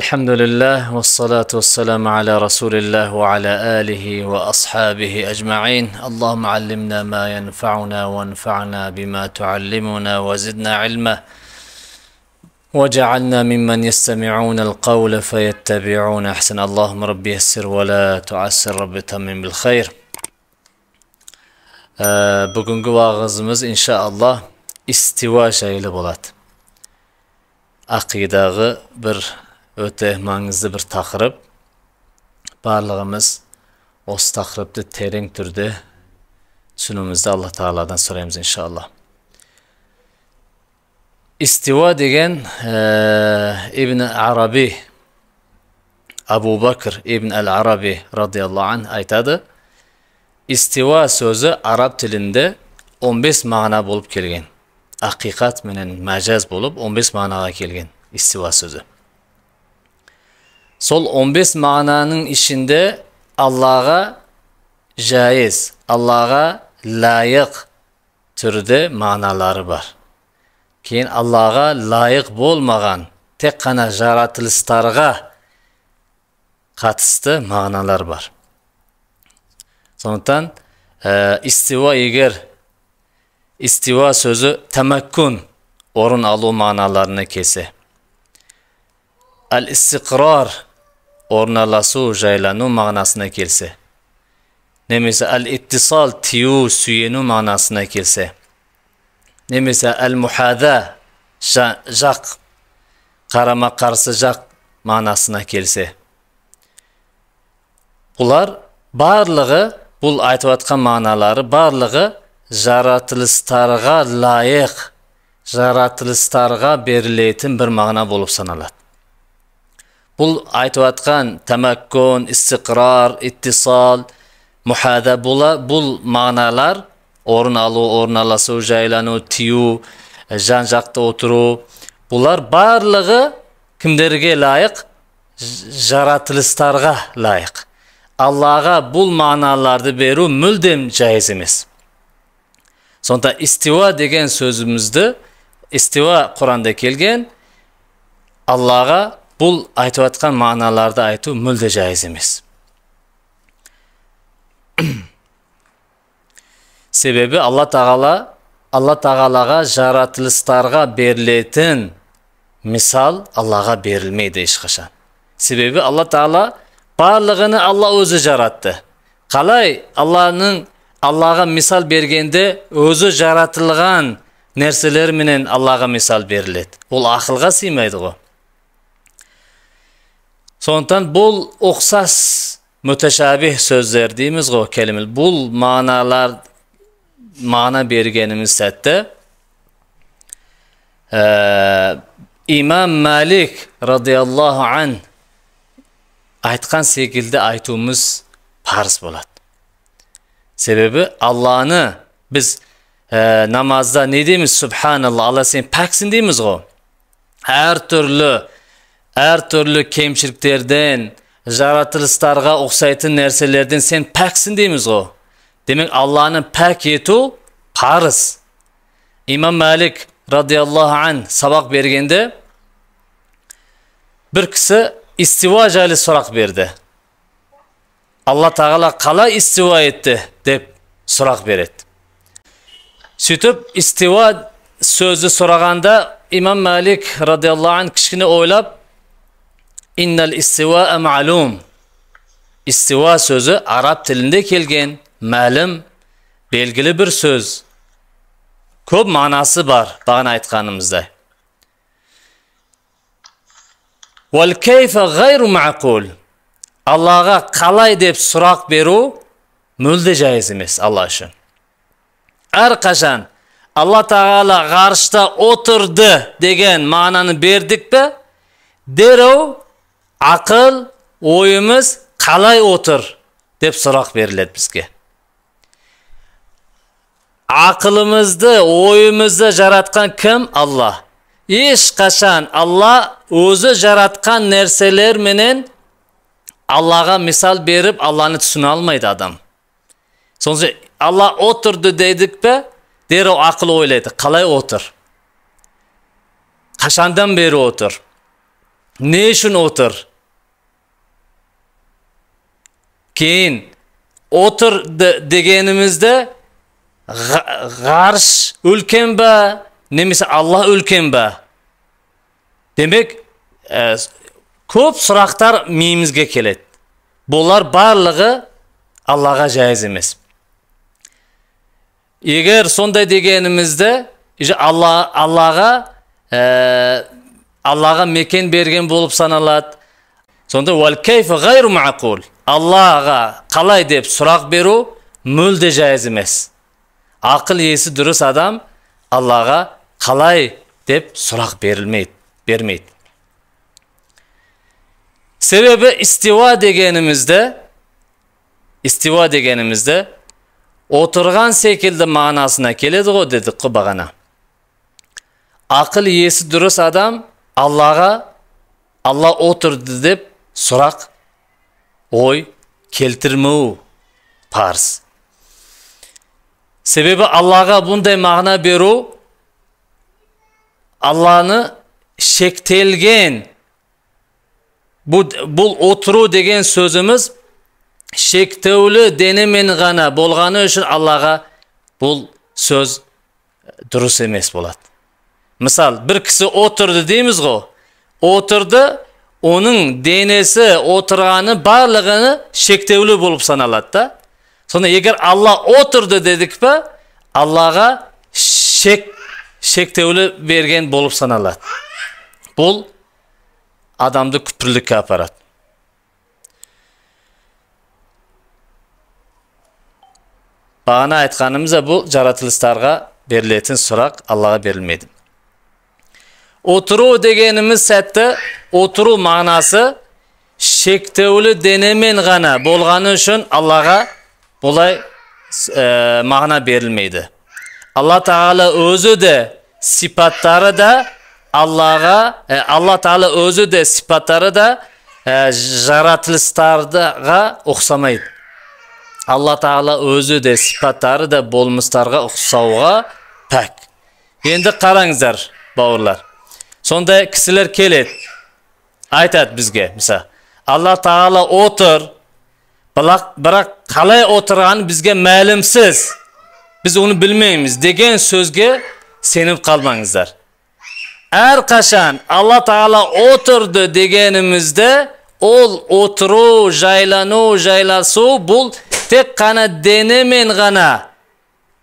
الحمد لله والصلاة والسلام على رسول الله وعلى آله وأصحابه أجمعين اللهم علمنا ما ينفعنا وانفعنا بما تعلمنا وزدنا علما وجعلنا ممن يستمعون القول فيتبعون أحسن اللهم ربي يسر ولا تعسر رب تمم بالخير إن شاء الله istiva إلى болады. أقيداغ بر өте маңызды бір тақырып барлығымыз осы тақырыпты терең түрде түсінуімізді алла тағаладан сұраймыз иншалла Истива деген ә, ибн араби абу бәкір ибн әл араби радиаллаху ан айтады истива сөзі араб тілінде 15 мағына болып келген ақиқат менен мәжаз болып 15 мағынаға келген истива сөзі сол 15 мағынаның ішінде аллаға жайыз аллаға лайық түрде мағыналары бар кейін аллаға лайық болмаған тек қана жаратылыстарға қатысты мағыналар бар сондықтан ә, истива егер истива сөзі тәмәккүн орын алу мағыналарына келсе әл истиқрар орналасу жайлану мағынасына келсе немесе әл иттисал тию сүйену мағынасына келсе немесе әл мұхада жақ қарама қарсы жақ мағынасына келсе бұлар барлығы бұл айтып жатқан мағыналары барлығы жаратылыстарға лайық жаратылыстарға берілетін бір мағына болып саналады бұл айтып жатқан тәмәккүн истиқрар иттисал мұхада бұла, бұл мағыналар орын алу орналасу жайлану тию жан жақты отыру бұлар барлығы кімдерге лайық жаратылыстарға лайық аллаға бұл мағыналарды беру мүлдем жайыз емес сонда истива деген сөзімізді истива құранда келген аллаға бұл айтып жатқан мағыналарды айту мүлде жайыз емес себебі алла тағала алла тағалаға жаратылыстарға берілетін мисал аллаға берілмейді ешқашан себебі алла тағала барлығыны алла өзі жаратты қалай алланың аллаға мисал бергенде өзі жаратылған нәрселерменен аллаға мисал беріледі ол ақылға сыймайды ғой Sondan bol oxsas müteşabih sözler deyimiz o kelimel. Bul manalar mana bergenimiz satda e, ee, İmam Malik radıyallahu anh aytgan şekilde aytımız farz bolat. Sebebi Allah'ını biz e, namazda ne deymiz? Subhanallah Allah sen paksin deymiz o. Her türlü әр түрлі кемшіліктерден жаратылыстарға ұқсайтын нәрселерден сен пәксің дейміз ғой демек алланы пәк ету парыз имам Мәлік, радиаллаху ан сабақ бергенде бір кісі истива жайлы сұрақ берді алла тағала қалай истива етті деп сұрақ береді сөйтіп истива сөзі сұрағанда имам мәлик радиаллаху ан кішкене ойлап Иннел-истива-а-малум Истива сөзі Араб тілінде келген Мәлім Белгілі бір сөз көп мағынасы бар бағана айтқанымыздай ғайру мақул аллаға қалай деп сұрақ беру мүлде жайыз емес алла үшін әрқашан алла тағала ғарышта отырды деген мағынаны бердік пе дереу ақыл ойымыз қалай отыр деп сұрақ беріледі бізге ақылымызды ойымызды жаратқан кім алла ешқашан алла өзі жаратқан нәрселерменен аллаға мисал беріп алланы түсіне алмайды адам сонша алла отырды дедік пе дереу ақыл ойлайды қалай отыр қашандан бері отыр не үшін отыр кейін отыр дегенімізді ғарш үлкен ба немесе алла үлкен ба демек көп сұрақтар миымызге келеді бұлар барлығы аллаға жайыз емес егер сондай дегенімізді алла аллаға ә, аллаға мекен берген болып саналады сонда уәлкейф ғайру аллаға қалай деп сұрақ беру мүлде жайыз емес ақыл есі дұрыс адам аллаға қалай деп сұрақ берілмейді бермейді себебі истива дегенімізді истива дегенімізді отырған секілді мағынасына келеді ғой дедік қой бағана ақыл есі дұрыс адам аллаға алла отырды деп сұрақ ой келтірмеу парыз себебі аллаға бұндай мағына беру алланы шектелген бұл, отыру деген сөзіміз шектеулі денемен ғана болғаны үшін аллаға бұл сөз дұрыс емес болады мысалы бір кісі отырды дейміз ғой отырды оның денесі отырғаны барлығыны шектеулі болып саналады да сонда егер алла отырды дедік па аллаға шек шектеулі берген болып саналады бұл адамды күпірлікке апарады бағана айтқанымызда бұл жаратылыстарға берілетін сұрақ аллаға берілмейді отыру дегеніміз сәтті отыру мағынасы шектеулі денемен ғана болғаны үшін аллаға бұлай ә, мағына берілмейді алла тағала өзі де сипаттары да аллаға ә, алла тағала өзі де сипаттары да ә, жаратылыстарға ұқсамайды алла тағала өзі де сипаттары да болмыстарға ұқсауға пәк енді қараңыздар бауырлар сондай кісілер келеді айтады бізге мысалы алла тағала отыр бірақ, қалай отырғаны бізге мәлімсіз біз оны білмейміз деген сөзге сеніп қалмаңыздар қашан, алла тағала отырды дегенімізді, ол отыру жайлану жайласу бұл тек қана денемен ғана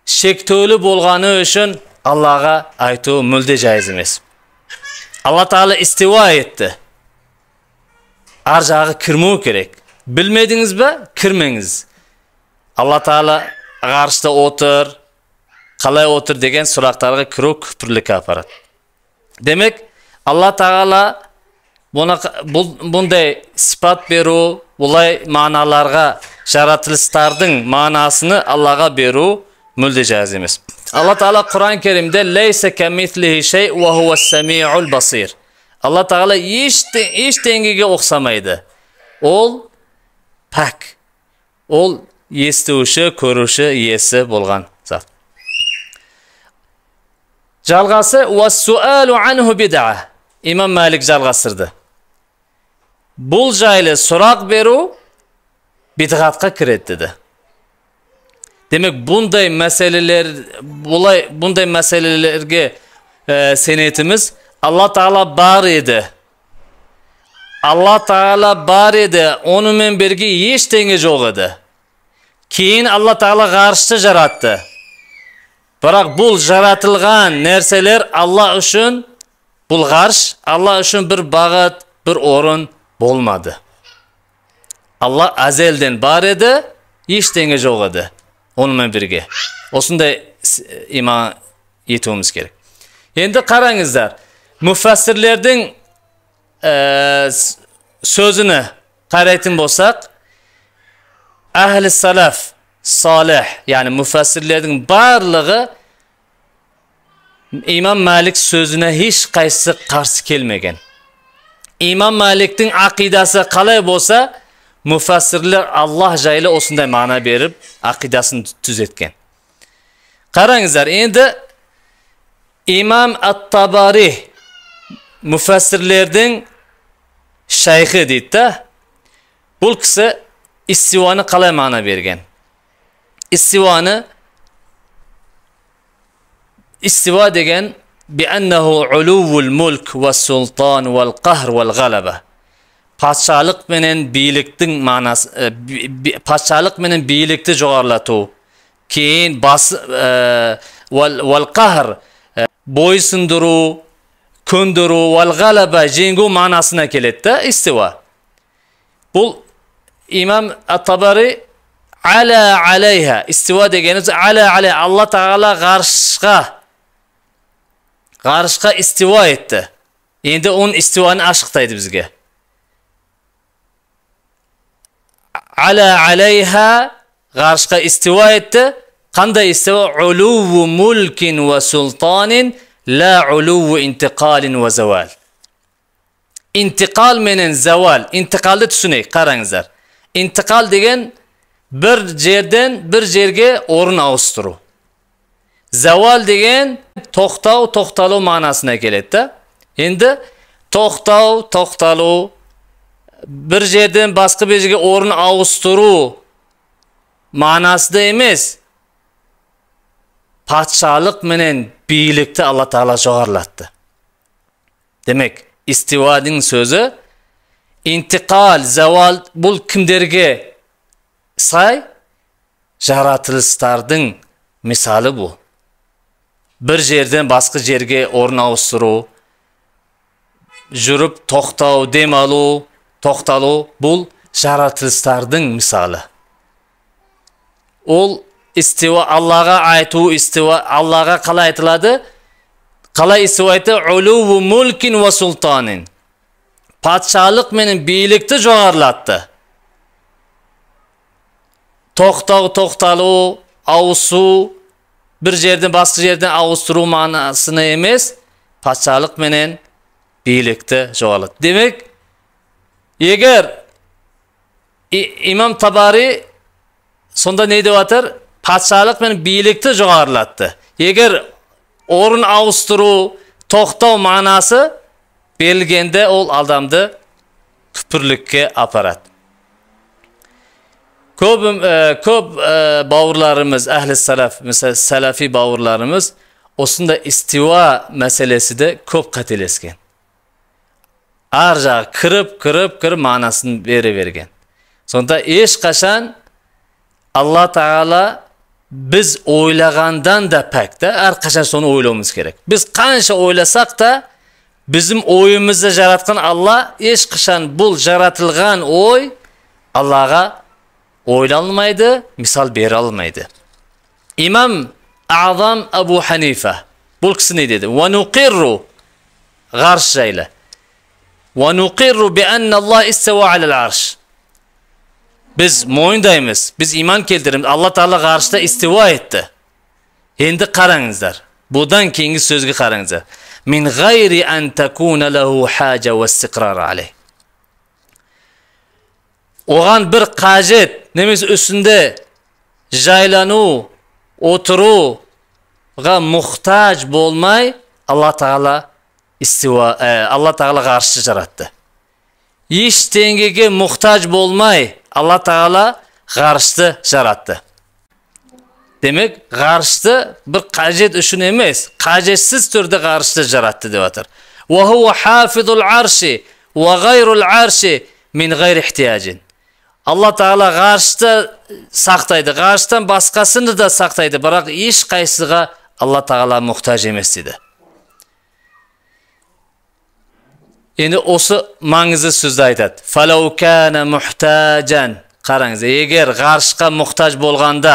шектеулі болғаны үшін аллаға айту мүлде жайыз емес алла тағала истиуа етті ар жағы кірмеу керек білмедіңіз бе кірмеңіз алла тағала ғарышта отыр қалай отыр деген сұрақтарға кіру күпірлікке апарады демек алла тағала бұндай сипат беру бұлай мағыналарға жаратылыстардың мағынасыны аллаға беру мүлде жаз емес алла тағала құран кәрімде алла тағала ештеңеге ұқсамайды ол пәк ол естуші көруші иесі болған зат жалғасы имам мәлік жалғастырды бұл жайлы сұрақ беру бидғатқа кіреді деді демек бұндай мәселелер бұлай бұндай мәселелерге ә, сенетіміз алла тағала бар еді алла тағала бар еді онымен бірге ештеңе жоқ еді кейін алла тағала ғарышты жаратты бірақ бұл жаратылған нәрселер алла үшін бұл ғарыш алла үшін бір бағыт бір орын болмады алла әзелден бар еді ештеңе жоқ еді онымен бірге осындай иман етуіміз керек енді қараңыздар mufassирлердин сөзіні қарайтын болсақ, әхлі салаф салих яғни муфассирлердің барлығы имам мәлік сөзіне ешқайсысы қарсы келмеген имам мәліктің ақидасы қалай болса муфассирлер аллах жайлы осындай мағына беріп ақидасын түзеткен қараңыздар енді имам ат табари мүфәсірлердің шайхы дейді да бұл кісі истиуаны қалай мағына берген истиуаны истива деген мүлк султан патшалық менен биліктің мағынасы ә, патшалық менен билікті жоғарылату кейін бас ә, қахр бойсындыру ko'ndiruv val g'alaba yenguv ma'nosina keladida istivo bu imom at tabariy ala alayha istivo deganimiz ala alay alloh taolo g'arshga g'arshga istivo etdi endi un istivoni ashiqtaydi bizga ala alayha g'arshga istivo etdi qanday istivo uluvu mulkin va sultonin لا علو انتقال وزوال интиқал менен завал интиқалды түсінейік қараңыздар интиқал деген бір жерден бір жерге орын ауыстыру завал деген тоқтау тоқталу мағынасына келеді да енді тоқтау тоқталу бір жерден басқа бір жерге орын ауыстыру мағынасында емес патшалық менен билікті алла тағала жоғарылатты демек истивадың сөзі интиқал завал бұл кімдерге сай жаратылыстардың мысалы бұл бір жерден басқа жерге орын ауыстыру жүріп тоқтау демалу тоқталу бұл жаратылыстардың мысалы ол истиуа аллаға айту истиуа аллаға қалай айтылады қалай истиуа айтты улуу мулкин уа султанин патшалық менен билікті жоғарылатты тоқтау тоқталу ауысу бір жерден басқа жерден ауыстыру мағынасына емес патшалық менен билікті жоғарылат демек егер имам табари сонда не деп жатыр патшалық пен билікті жоғарылатты егер орын ауыстыру тоқтау мағынасы берілгенде ол адамды күпірлікке апарады көп ә, көп ә, бауырларымыз әхлі салаф мысалы сәләфи бауырларымыз осындай истиуа де көп қателескен ар жағы кіріп кіріп кіріп мағынасын бере берген сонда ешқашан алла тағала біз ойлағандан да пәк та әрқашан соны ойлауымыз керек біз қанша ойласақ та біздің ойымызды жаратқан алла ешқашан бұл жаратылған ой аллаға алмайды, мысал бере алмайды имам азам абу ханифа бұл кісі не деді уануқирру ғарш жайлы бианна алла истауа біз мойындаймыз біз иман келтіреміз алла тағала ғарышта истива етті енді қараңыздар бұдан кейінгі сөзге қараңыздар мин ғайри ан такуна лаху алей оған бір қажет немесе үстінде жайлану отыруға мұқтаж болмай алла тағала истива ә, алла тағала ғарышты жаратты ештеңеге мұқтаж болмай алла тағала ғарышты жаратты демек ғарышты бір қажет үшін емес қажетсіз түрде ғарышты жаратты деп жатыр алла тағала ғарышты сақтайды ғарыштан басқасыны да сақтайды бірақ ешқайсыға алла тағала мұқтаж емес дейді енді осы маңызды сөзді айтады фалаукана мұхтажан қараңыз егер ғарышқа мұқтаж болғанда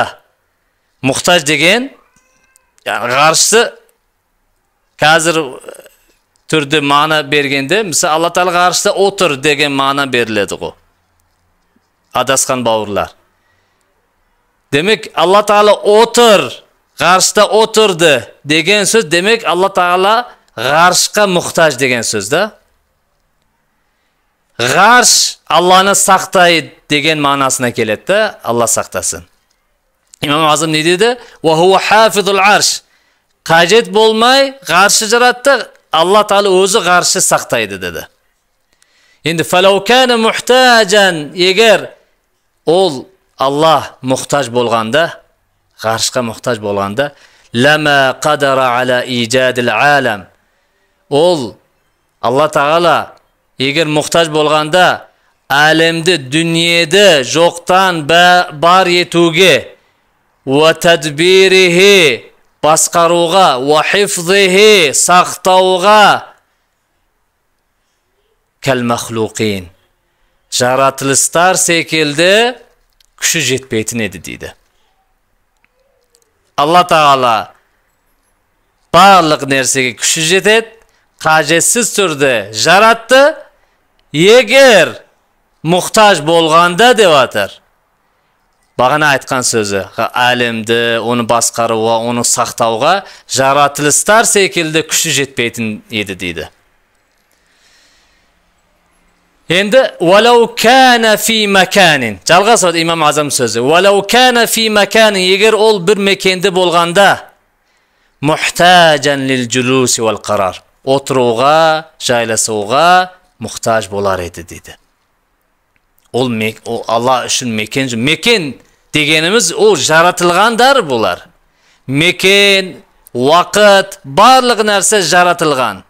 мұқтаж деген ғарышты қазір түрде мағына бергенде мысалы алла тағала ғарышта отыр деген мағына беріледі ғой адасқан бауырлар демек алла тағала отыр ғарышта отырды деген сөз демек алла тағала ғарышқа мұқтаж деген сөз да ғарш алланы сақтайды деген мағынасына келеді да алла сақтасын имам азым не деді арш қажет болмай ғаршы жаратты алла тағала өзі ғаршы сақтайды деді енді мұхтажан егер ол алла мұқтаж болғанда ғаршқа мұқтаж болғанда ләмә қадара ала әләм ол алла тағала егер мұқтаж болғанда әлемді дүниеде жоқтан бар етуге уатәдбирихи басқаруға уахифзихи сақтауға кәлмахлуқин жаратылыстар секілді күші жетпейтін еді дейді алла тағала барлық нәрсеге күші жетеді қажетсіз түрде жаратты егер мұқтаж болғанда деп жатыр бағана айтқан сөзі әлемді оны басқаруға оны сақтауға жаратылыстар секілді күші жетпейтін еді дейді енді уалау кәна фи мәкәнин жалғасады имам азам сөзі уалау фи мәкәнин егер ол бір мекенде болғанда мұхтажан лил жулуси қарар отыруға жайласуға мұқтаж болар еді дейді ол, мек, ол алла үшін мекен мекен дегеніміз ол жаратылғандар бұлар мекен уақыт барлық нәрсе жаратылған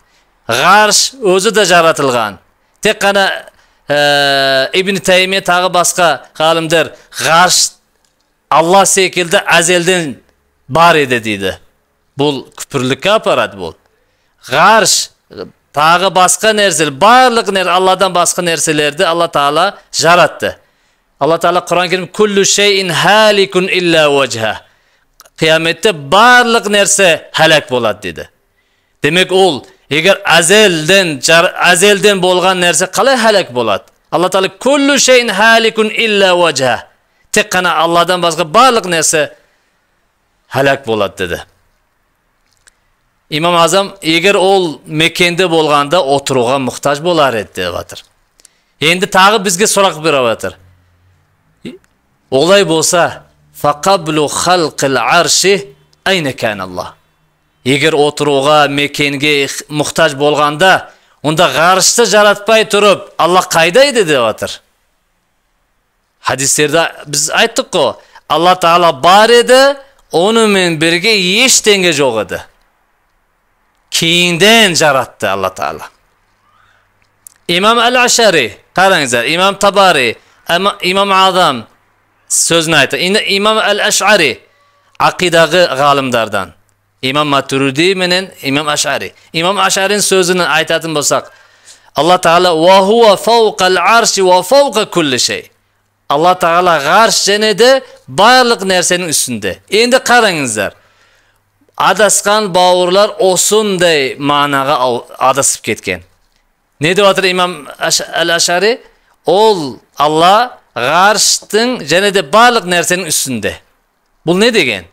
ғарш өзі де жаратылған тек қана ә, ибн тәйме тағы басқа ғалымдар ғарш алла секілді әзелден бар еді дейді бұл күпірлікке апарады бұл ғарш тағы басқа нәрсе барлық нәр алладан басқа нәрселерді алла тағала жаратты алла тағала құран кәрім күллі халикун илля қияметте барлық нәрсе хәләк болады деді демек ол егер әзелден әзелден болған нәрсе қалай хәләк болады алла тағала күллі халикун илля тек қана алладан басқа барлық нәрсе хәләк болады деді имам азам егер ол мекенде болғанда отыруға мұқтаж болар еді деп жатыр енді тағы бізге сұрақ беріп жатыр олай болса егер отыруға мекенге мұқтаж болғанда онда ғарышты жаратпай тұрып алла қайда еді деп жатыр хадистерде біз айттық қой алла тағала бар еді онымен бірге ештеңе жоқ еді keyinden jaratdi Allah Teala. İmam al ashariy qarangizlar imom tabariy imom azam so'zni aytdi endi imom al ashariy aqidagi g'olimlardan imom maturidiy bilan imom ashariy imom ashariyni so'zini aytadigan bo'lsak alloh taolo va huva favqal arshi va favqa kulli shay şey. alloh taolo g'arsh janidi barliq narsaning ustida endi qarangizlar адасқан бауырлар осындай мағынаға адасып кеткен не деп жатыр имам әл ашари ол алла ғарыштың және де барлық нәрсенің үстінде бұл не деген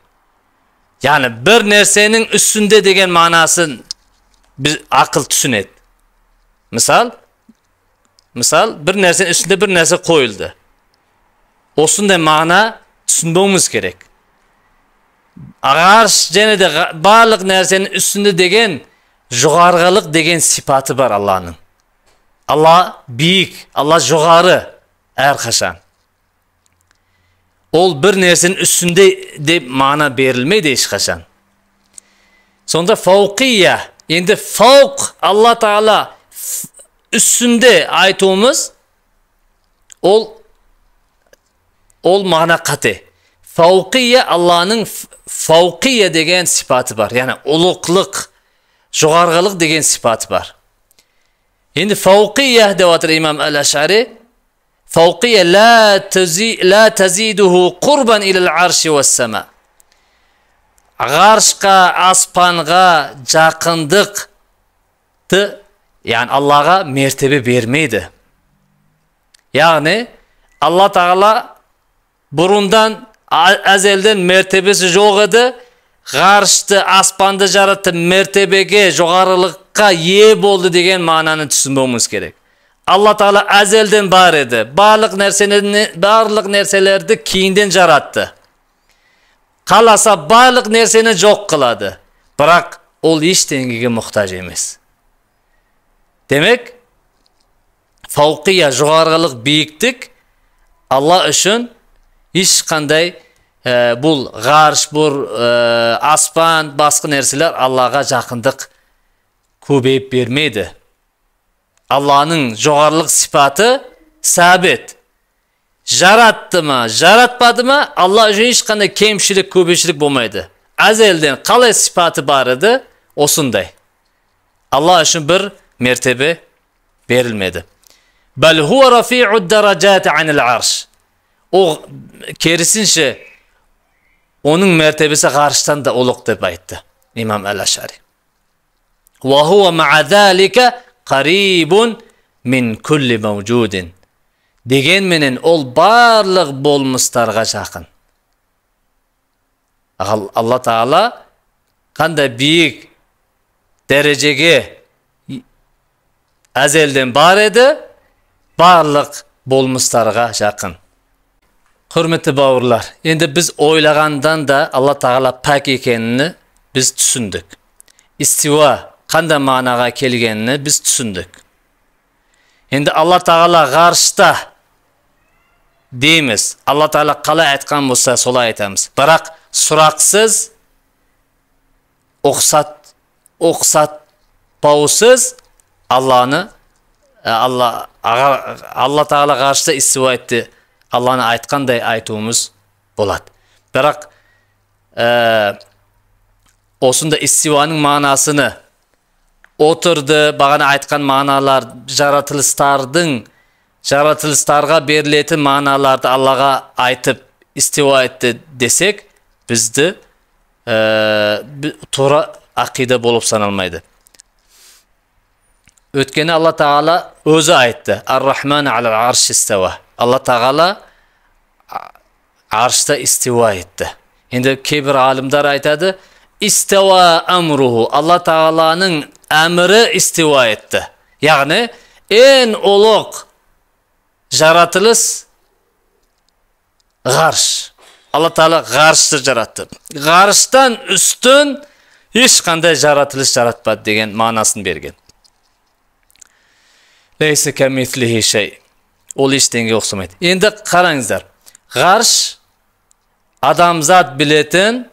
яғни бір нәрсенің үстінде деген мағынасын біз ақыл түсінеді мысал мысал бір нәрсенің үстінде бір нәрсе қойылды осындай мағына түсінбеуіміз керек ғарыш және де барлық нәрсенің үстінде деген жоғарғылық деген сипаты бар алланың алла биік алла жоғары әрқашан ол бір нәрсенің үстінде деп мағына берілмейді ешқашан сонда фауқия енді фауқ алла тағала үстінде айтуымыз ол ол мағына қате фауқия алланың фауқия деген сипаты бар яғни ұлықлық жоғарғылық деген сипаты бар енді фауқия деп жатыр имам әл ашари ғарышқа аспанға жақындықты яғни аллаға мертебе бермейді яғни алла тағала бұрындан әзелден мәртебесі жоқ еді ғарышты аспанды жаратты, мәртебеге жоғарылыққа ие болды деген мағынаны түсінбеуіміз керек алла тағала әзелден бар еді барлық нәрсені барлық нәрселерді кейіннен жаратты қаласа барлық нәрсені жоқ қылады бірақ ол ештеңеге мұқтаж емес демек фауқия жоғарылық биіктік алла үшін ешқандай ә, бұл ғарыш бұл ә, аспан басқа нәрселер аллаға жақындық көбейіп бермейді алланың жоғарылық сипаты сәбет жаратты ма жаратпады ма алла үшін ешқандай кемшілік көбейшілік болмайды әзелден қалай сипаты бар еді осындай алла үшін бір мәртебе берілмеді о, керісінше оның мәртебесі ғарыштан да ұлық деп айтты имам әл ашари дегенменен ол барлық болмыстарға жақын алла тағала қандай биік дәрежеге әзелден бар еді барлық болмыстарға жақын құрметті бауырлар енді біз ойлағандан да алла тағала пәк екеніні біз түсіндік Истива, қандай мағынаға келгеніні біз түсіндік енді алла тағала ғарышта дейміз алла тағала қала айтқан болса солай айтамыз бірақ сұрақсыз ұқсат ұқсатпаусыз алланы алла алла тағала ғарышта истива етті алланы айтқандай айтуымыз болады бірақ ә, осында истиуаның мағынасыны отырды бағана айтқан мағыналар жаратылыстардың жаратылыстарға берілетін мағыналарды аллаға айтып истиуа етті десек бізді ә, тура ақида болып саналмайды өйткені алла тағала өзі айтты ар рахман алла тағала арышта истиуа етті енді кейбір ғалымдар айтады истауа әмруху алла тағаланың әмірі истиуа етті яғни ең ұлық жаратылыс ғарыш алла тағала ғарышты жаратты ғарыштан үстін ешқандай жаратылыс жаратпады деген мағынасын берген ол ештеңеге ұқсамайды енді қараңыздар ғарыш адамзат білетін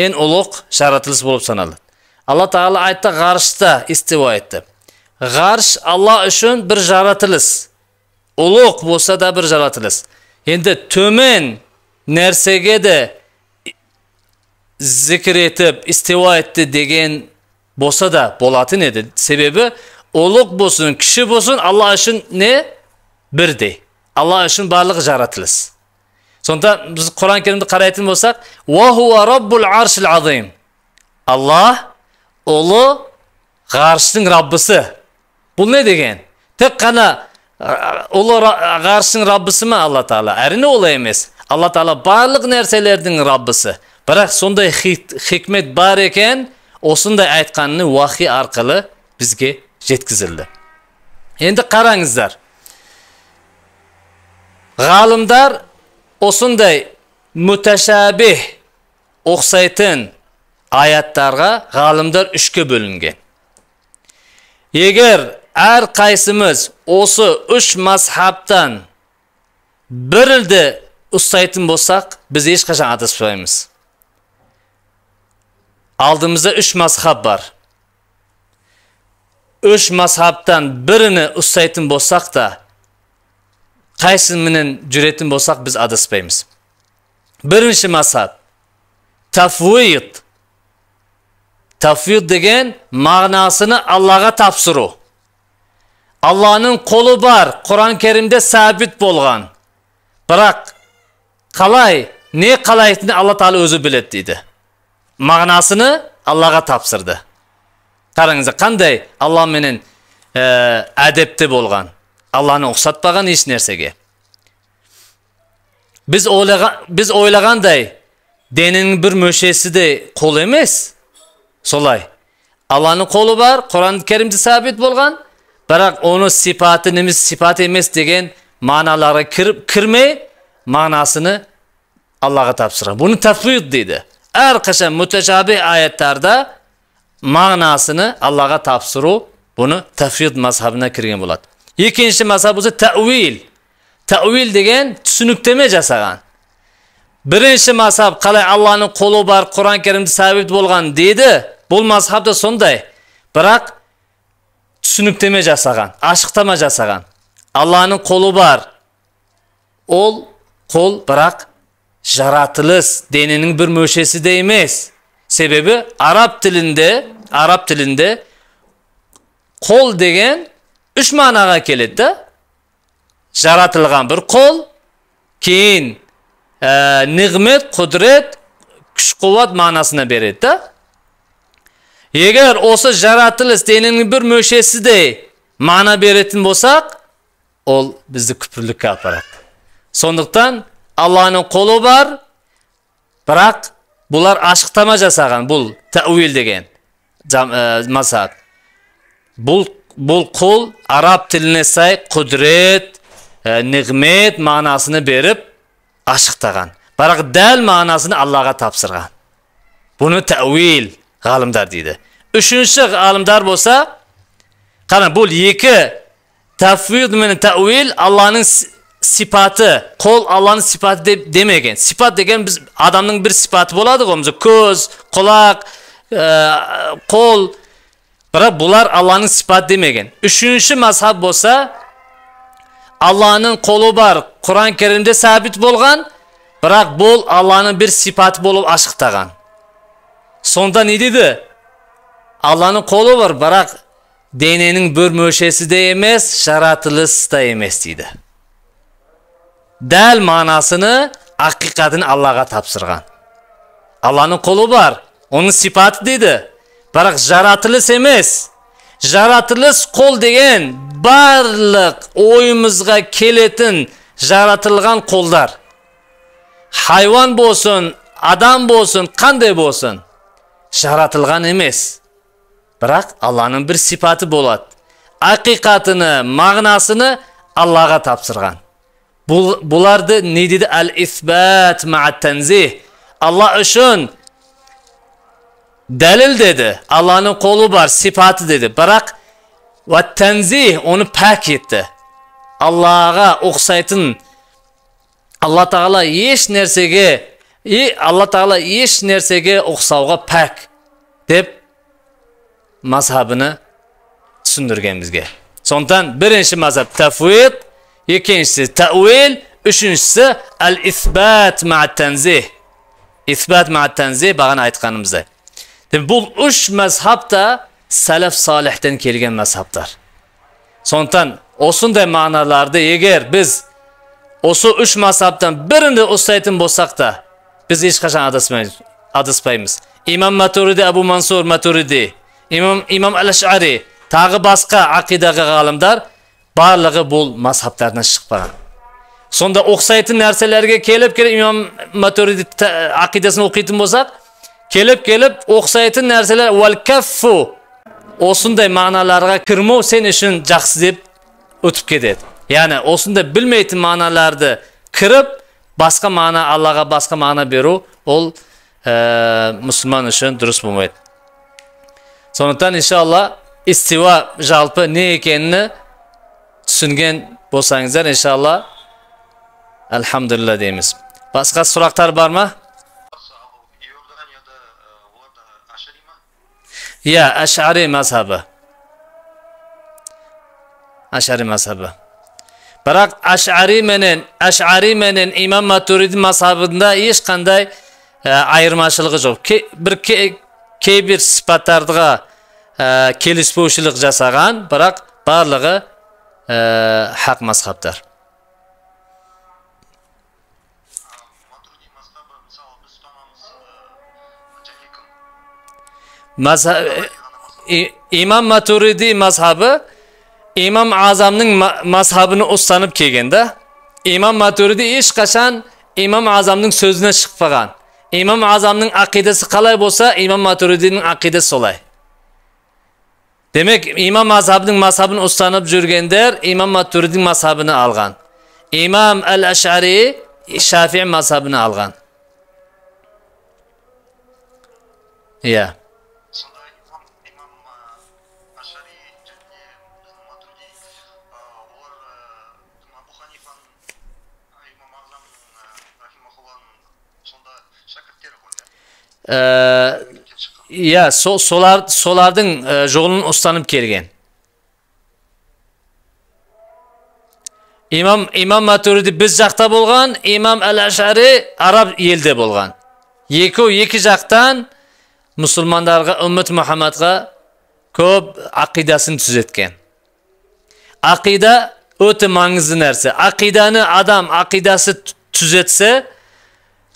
ең ұлық жаратылыс болып саналады алла тағала айтты ғарышта истива етті ғарыш алла үшін бір жаратылыс ұлық болса да бір жаратылыс енді төмен нәрсеге де зікір етіп истива етті деген болса да болатын еді себебі ұлық болсын кіші болсын алла үшін не бірдей алла үшін барлығы жаратылыс сонда біз құран кәрімді қарайтын болсақ алла ұлы ғарыштың раббысы бұл не деген тек қана ұлы ғарыштың раббысы ма алла тағала әрине олай емес алла тағала барлық нәрселердің раббысы бірақ сондай хикмет бар екен осындай айтқаны уахи арқылы бізге жеткізілді енді қараңыздар ғалымдар осындай мүтәшәбе ұқсайтын аяттарға ғалымдар үшке бөлінген егер әр қайсымыз осы үш мазхабтан бірілді ұстайтын болсақ біз ешқашан адаспаймыз алдымызда үш мазхаб бар үш мазхабтан біріні ұстайтын болсақ та қайсысы менен жүретін болсақ біз адаспаймыз бірінші мақсат тафуид тафуид деген мағынасыны аллаға тапсыру алланың қолы бар құран кәрімде сәбит болған бірақ қалай не қалайтынын алла тағала өзі біледі дейді мағынасыны аллаға тапсырды қараңыздар қандай алламенен әдепті болған алланы ұқсатпаған нәрсеге. біз ойлаған, біз ойлағандай денің бір мөшесі де қол емес солай алланың қолы бар құран кәрімде сабит болған бірақ оны сипаты немесе сипат емес деген мағыналарға кіріп кірмей мағынасыны аллаға тапсырған бұны тафвид дейді әрқашан муташаби аяттарда мағынасыны аллаға тапсыру бұны тафвид мазхабына кірген болады екінші мазхаб болса тәуил тәуил деген түсініктеме жасаған бірінші мәсәл қалай алланың қолы бар құран кәрімде сәбит болған дейді бұл мазхаб да сондай бірақ түсініктеме жасаған ашықтама жасаған алланың қолы бар ол қол бірақ жаратылыс дененің бір мөшесі де емес себебі араб тілінде араб тілінде қол деген үш мағынаға келеді да жаратылған бір қол кейін ә, нығмет құдірет күш қуат мағынасына береді да егер осы жаратылыс дененің бір мөшесі де мағына беретін болсақ ол бізді күпірлікке апарады сондықтан алланың қолы бар бірақ бұлар ашықтама жасаған бұл тәуел деген ә, бұл бұл құл араб тіліне сай құдірет ә, нығмет мағынасыны беріп ашықтаған бірақ дәл мағынасын аллаға тапсырған бұны тәуил ғалымдар дейді үшінші ғалымдар болса қара бұл екі тафвид мен тәуил алланың сипаты қол алланың сипаты деп демеген сипат деген біз адамның бір сипаты болады ғой көз құлақ ә, қол бірақ бұлар алланың сипаты демеген үшінші мазхаб болса алланың қолы бар құран кәрімде сәбит болған бірақ бұл алланың бір сипаты болып ашықтаған сонда не дейді алланың қолы бар бірақ дененің бір мүшесі де емес жаратылысы да емес дейді дәл мағынасыны ақиқатын аллаға тапсырған алланың қолы бар оның сипаты дейді бірақ жаратылыс емес жаратылыс қол деген барлық ойымызға келетін жаратылған қолдар хайуан болсын адам болсын қандай болсын жаратылған емес бірақ алланың бір сипаты болады ақиқатыны мағынасыны аллаға тапсырған Бұл, бұларды не дейді әл исбат алла үшін Delil dedi. Allah'ın kolu var, sıfatı dedi. Bırak ve tenzih onu pek etti. Allah'a oxsaytın Allah Taala hiç nersege Allah Taala hiç nersege oxsavga pek dep mazhabını tushundirgan bizga. Sondan birinchi mazhab tafvid, ikkinchisi ta'vil, uchinchisi al-isbat ma'a tanzih. Isbat ma'a tanzih bag'an aytganimizdek бұл үш мәзһаб та сәләф салихтен келген Сонтан сондықтан осындай мағыналарды егер біз осы үш мазхабтан бірінде ұстайтын болсақ та біз ешқашан адаспаймыз адаспаймыз имам матуриди абу мансур матуриди имам имам тағы басқа ақидағы ғалымдар барлығы бұл мазхабтардан шықпаған сонда ұқсайтын нәрселерге келіп келіп имам матуриди ақидасын оқитын болсақ келіп келіп ұқсайтын нәрселер кәффу осындай мағыналарға кірмеу сен үшін жақсы деп өтіп кетеді яғни осындай білмейтін мағыналарды кіріп басқа мағына аллаға басқа мағына беру ол ә, мұсылман үшін дұрыс болмайды сондықтан иншалла истива жалпы не екенін түсінген болсаңыздар иншалла альхамдулилля дейміз басқа сұрақтар бар ма иә أشعري мазхабы ashari мазхабы бірақ ашари менен ашари менен имам матуриди мазхабында ешқандай айырмашылығы жоқ бір кейбір сипаттарға ә, келіспеушілік жасаған бірақ хақ мазхабтар имам матуриди мазхабы имам азамның мазхабын ұстанып келген да имам матуриди ешқашан имам азамның сөзіне шықпаған имам азамның ақидасы қалай болса имам матуридидің ақидасы солай демек имам махабдың махабын ұстанып жүргендер имам матуриди мазхабын алған имам әл ашари шафи мазхабын алған иә иә сол солар солардың жолын ұстанып келген имам имам матуриди біз жақта болған имам әл ашари араб елде болған Екі екі жақтан мұсылмандарға үміт мұхаммадқа көп ақидасын түзеткен ақида өте маңызды нәрсе ақиданы адам ақидасы түзетсе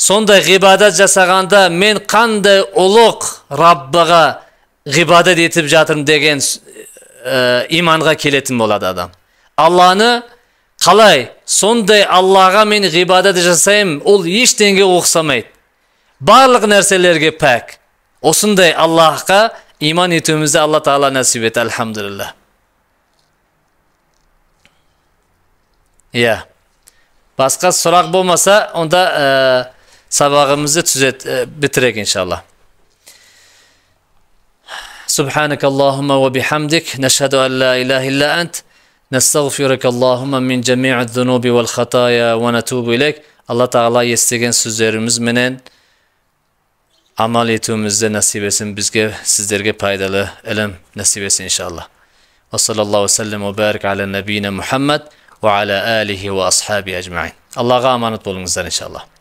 сондай ғибадат жасағанда мен қандай ұлық раббыға ғибадат етіп жатырмын деген э, иманға келетін болады адам алланы қалай сондай аллаға мен ғибадат жасаймын ол ештеңеге ұқсамайды барлық нәрселерге пәк осындай аллахқа иман етуімізді алла тағала нәсіп етті альхамдулилла иә басқа сұрақ болмаса онда э, sabahımızı tüzet, bitirek inşallah. Subhanak Allahumma bihamdik اللهم وبحمدك la ilaha illa إله إلا Allahumma min اللهم من جميع الذنوب والخطايا ونتوب إليك Allah Teala yestegen sözlerimiz menen amal etümüzde nasip etsin. Bizge sizlerge faydalı ilim nasip etsin inşallah. Ve sallallahu sellem ve barik ala nebine Muhammed ve ala alihi ve ashabi ecmain. Allah'a emanet olunuzlar inşallah.